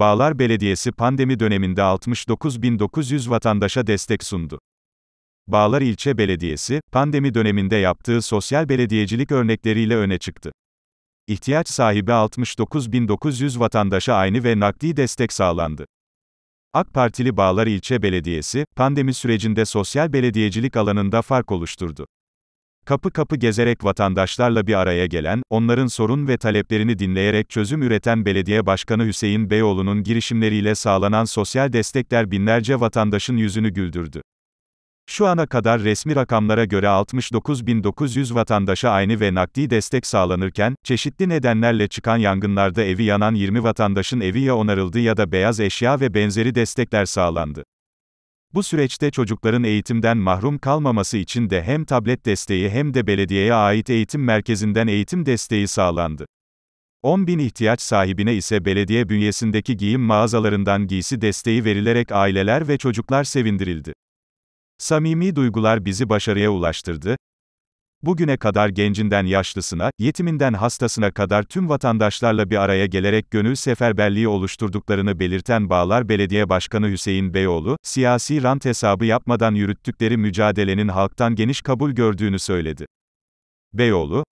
Bağlar Belediyesi pandemi döneminde 69.900 vatandaşa destek sundu. Bağlar İlçe Belediyesi, pandemi döneminde yaptığı sosyal belediyecilik örnekleriyle öne çıktı. İhtiyaç sahibi 69.900 vatandaşa aynı ve nakdi destek sağlandı. AK Partili Bağlar İlçe Belediyesi, pandemi sürecinde sosyal belediyecilik alanında fark oluşturdu. Kapı kapı gezerek vatandaşlarla bir araya gelen, onların sorun ve taleplerini dinleyerek çözüm üreten Belediye Başkanı Hüseyin Beyoğlu'nun girişimleriyle sağlanan sosyal destekler binlerce vatandaşın yüzünü güldürdü. Şu ana kadar resmi rakamlara göre 69.900 vatandaşa aynı ve nakdi destek sağlanırken, çeşitli nedenlerle çıkan yangınlarda evi yanan 20 vatandaşın evi ya onarıldı ya da beyaz eşya ve benzeri destekler sağlandı. Bu süreçte çocukların eğitimden mahrum kalmaması için de hem tablet desteği hem de belediyeye ait eğitim merkezinden eğitim desteği sağlandı. 10 bin ihtiyaç sahibine ise belediye bünyesindeki giyim mağazalarından giysi desteği verilerek aileler ve çocuklar sevindirildi. Samimi duygular bizi başarıya ulaştırdı, Bugüne kadar gencinden yaşlısına, yetiminden hastasına kadar tüm vatandaşlarla bir araya gelerek gönül seferberliği oluşturduklarını belirten Bağlar Belediye Başkanı Hüseyin Beyoğlu, siyasi rant hesabı yapmadan yürüttükleri mücadelenin halktan geniş kabul gördüğünü söyledi. Beyoğlu,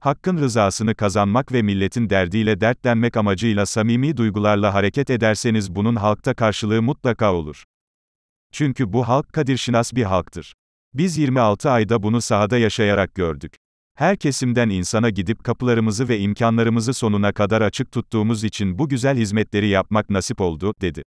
hakkın rızasını kazanmak ve milletin derdiyle dertlenmek amacıyla samimi duygularla hareket ederseniz bunun halkta karşılığı mutlaka olur. Çünkü bu halk kadirşinas bir halktır. Biz 26 ayda bunu sahada yaşayarak gördük. Her kesimden insana gidip kapılarımızı ve imkanlarımızı sonuna kadar açık tuttuğumuz için bu güzel hizmetleri yapmak nasip oldu, dedi.